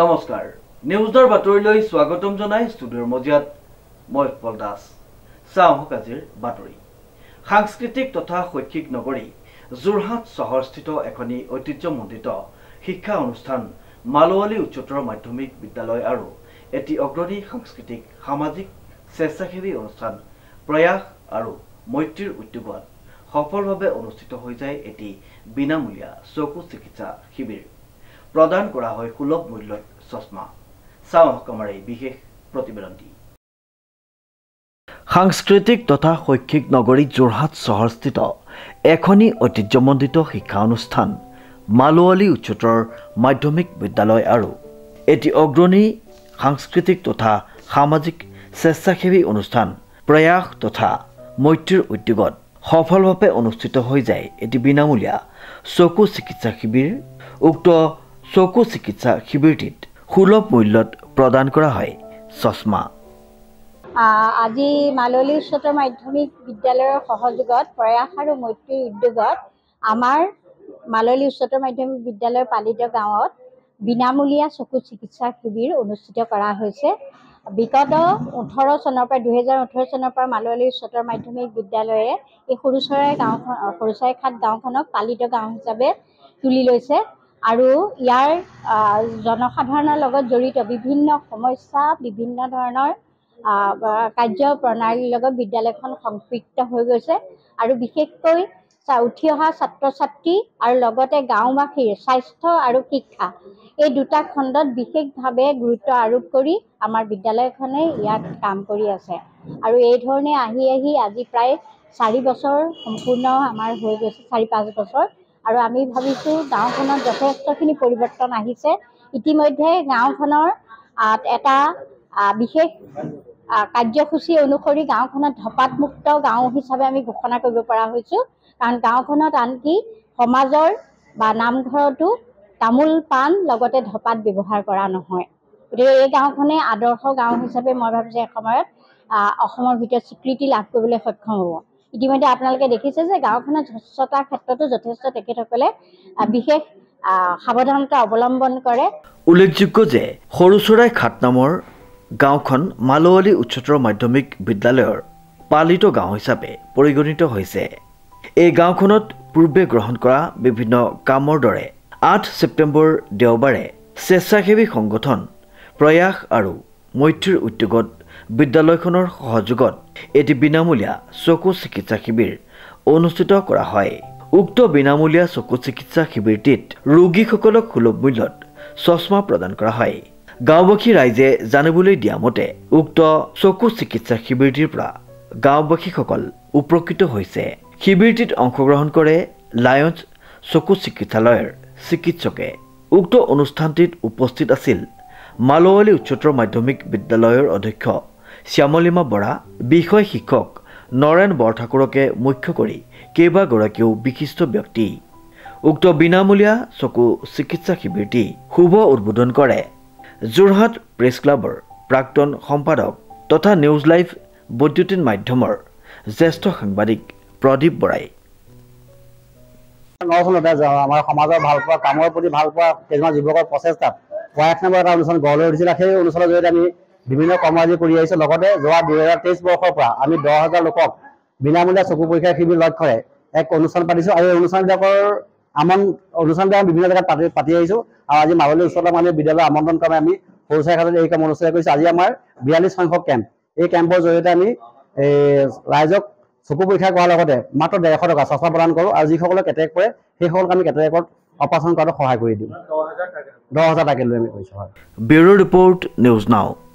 নমস্কাৰ নিউজৰ বাতৰিলৈ স্বাগতম জনাই ষ্টুডিঅ'ৰ মজিয়াত মই উৎপল দাস চাওঁ হওক আজিৰ বাতৰি সাংস্কৃতিক তথা শৈক্ষিক নগৰী যোৰহাট চহৰস্থিত এখনি ঐতিহ্যমণ্ডিত শিক্ষা অনুষ্ঠান মালৱালী উচ্চতৰ মাধ্যমিক বিদ্যালয় আৰু এটি অগ্ৰণী সাংস্কৃতিক সামাজিক স্বেচ্ছাসেৱী অনুষ্ঠান প্ৰয়াস আৰু মৈত্ৰীৰ উদ্যোগত সফলভাৱে অনুষ্ঠিত হৈ যায় এটি বিনামূলীয়া চকু চিকিৎসা শিবিৰ প্ৰদান কৰা হয় সুলভ মূল্যত চচমা চাওসকমাৰ এই বিশেষ প্ৰতিবেদনটি সাংস্কৃতিক তথা শৈক্ষিক নগৰী যোৰহাট চহৰস্থিত এখনি ঐতিহ্যমণ্ডিত শিক্ষা অনুষ্ঠান মালোৱালী উচ্চতৰ মাধ্যমিক বিদ্যালয় আৰু এটি অগ্ৰণী সাংস্কৃতিক তথা সামাজিক স্বেচ্ছাসেৱী অনুষ্ঠান প্ৰয়াস তথা মৈত্ৰীৰ উদ্যোগত সফলভাৱে অনুষ্ঠিত হৈ যায় এটি বিনামূলীয়া চকু চিকিৎসা শিবিৰ উক্ত চকু চিকিৎসা শিবিৰটিত সুলভ মূল্যত প্ৰদান কৰা হয় চশমা আজি মালৌলী উচ্চতৰ মাধ্যমিক বিদ্যালয়ৰ সহযোগত প্ৰয়াস আৰু মৈত্ৰীৰ উদ্যোগত আমাৰ মালৌলী উচ্চতৰ মাধ্যমিক বিদ্যালয়ৰ পালিত গাঁৱত বিনামূলীয়া চকু চিকিৎসা শিবিৰ অনুষ্ঠিত কৰা হৈছে বিগত ওঠৰ চনৰ পৰা দুহেজাৰ ওঠৰ চনৰ পৰা মালৱালী উচ্চতৰ মাধ্যমিক বিদ্যালয়ে এই সৰুচৰাই গাঁওখন সৰুচৰাইখাট গাঁওখনক পালিত গাঁও হিচাপে তুলি লৈছে আৰু ইয়াৰ জনসাধাৰণৰ লগত জড়িত বিভিন্ন সমস্যা বিভিন্ন ধৰণৰ কাৰ্যপ্ৰণালীৰ লগত বিদ্যালয়খন সংপৃক্ত হৈ গৈছে আৰু বিশেষকৈ উঠি অহা ছাত্ৰ ছাত্ৰী আৰু লগতে গাঁওবাসীৰ স্বাস্থ্য আৰু শিক্ষা এই দুটা খণ্ডত বিশেষভাৱে গুৰুত্ব আৰোপ কৰি আমাৰ বিদ্যালয়খনে ইয়াত কাম কৰি আছে আৰু এইধৰণে আহি আহি আজি প্ৰায় চাৰি বছৰ সম্পূৰ্ণ আমাৰ হৈ গৈছে চাৰি পাঁচ বছৰ আৰু আমি ভাবিছোঁ গাঁওখনত যথেষ্টখিনি পৰিৱৰ্তন আহিছে ইতিমধ্যে গাঁওখনৰ এটা বিশেষ কাৰ্যসূচী অনুসৰি গাঁওখনত ধপাতমুক্ত গাঁও হিচাপে আমি ঘোষণা কৰিব পৰা হৈছোঁ কাৰণ গাঁওখনত আনকি সমাজৰ বা নামঘৰতো তামোল পাণ লগতে ধপাত ব্যৱহাৰ কৰা নহয় গতিকে এই গাঁওখনে আদৰ্শ গাঁও হিচাপে মই ভাবিছোঁ এসময়ত অসমৰ ভিতৰত স্বীকৃতি লাভ কৰিবলৈ সক্ষম হ'ব ইতিমধ্যে আপোনালোকে দেখিছে যে গাঁওখনত স্বচ্ছতাৰ ক্ষেত্ৰতো যথেষ্ট তেখেতসকলে বিশেষ সাৱধানতা অৱলম্বন কৰে উল্লেখযোগ্য যে সৰুচৰাই খাট নামৰ গাঁওখন মালৱালী উচ্চতৰ মাধ্যমিক বিদ্যালয়ৰ পালিত গাঁও হিচাপে পৰিগণিত হৈছে এই গাঁওখনত পূৰ্বে গ্ৰহণ কৰা বিভিন্ন কামৰ দৰে আঠ ছেপ্টেম্বৰ দেওবাৰে স্বেচ্ছাসেৱী সংগঠন প্ৰয়াস আৰু মৈত্ৰীৰ উদ্যোগত বিদ্যালয়খনৰ সহযোগত এটি বিনামূলীয়া চকু চিকিৎসা শিবিৰ অনুষ্ঠিত কৰা হয় উক্ত বিনামূলীয়া চকু চিকিৎসা শিবিৰটিত ৰোগীসকলক সুলভ মূল্যত চশমা প্ৰদান কৰা হয় গাঁওবাসী ৰাইজে জানিবলৈ দিয়া মতে উক্ত চকু চিকিৎসা শিবিৰটিৰ পৰা গাঁওবাসীসকল উপকৃত হৈছে শিবিৰটিত অংশগ্ৰহণ কৰে লায়ন্স চকু চিকিৎসালয়ৰ চিকিৎসকে উক্ত অনুষ্ঠানটিত উপস্থিত আছিল মালৱালী উচ্চতৰ মাধ্যমিক বিদ্যালয়ৰ অধ্যক্ষ শ্যামলীমা বৰা বিষয় শিক্ষক নৰেন বৰঠাকুৰকে মুখ্য কৰি কেইবাগৰাকীও বিশিষ্ট ব্যক্তি উক্ত বিনামূলীয়া চকু চিকিৎসা শিবিৰটি শুভ উদ্বোধন কৰে যোৰহাট প্ৰেছ ক্লাবৰ প্ৰাক্তন সম্পাদক তথা নিউজ লাইভ বৈদ্যুতিন মাধ্যমৰ জ্যেষ্ঠ সাংবাদিক প্ৰদীপ বৰাই আমাৰ সমাজৰ ভাল পোৱা কামৰ প্ৰতি ভাল পোৱা কিছুমান যুৱকৰ প্ৰচেষ্টাত গঢ় লৈ উঠিছিল সেই অনুষ্ঠানৰ জৰিয়তে আমি বিভিন্ন কৰ্মৰাজি কৰি আহিছোঁ লগতে যোৱা দুহেজাৰ তেইছ বৰ্ষৰ পৰা আমি দহ হাজাৰ লোকক বিনামূলীয়া চকু পৰীক্ষা শিবিৰ লক্ষ্যৰে এক অনুষ্ঠান পাতিছো আৰু এই অনুষ্ঠানবিলাকৰ আমন অনুষ্ঠানবিলাক বিভিন্ন জেগাত পাতি পাতি আহিছোঁ আৰু আজি মাজুলী উচ্চতৰ মাধ্যমিক বিদ্যালয় আমন্ত্ৰণ কামে আমি সৰু চাইখাতে এই কাম অনুষ্ঠিত কৰিছো আজি আমাৰ বিয়াল্লিছ সংখ্যক কেম্প এই কেম্পৰ জৰিয়তে আমি এই ৰাইজক চকু পৰীক্ষা কৰাৰ লগতে মাত্ৰ ডেৰশ টকা চচা প্ৰদান কৰোঁ আৰু যিসকলে কেটেক কৰে সেইসকলক আমি কেটেকত অপাৰেশ্যন কৰাটো সহায় কৰি দিওঁ দহ হাজাৰ টকালৈ আমি কৈছোঁ হয় ব্যুৰ' ৰিপৰ্ট নিউজ নাও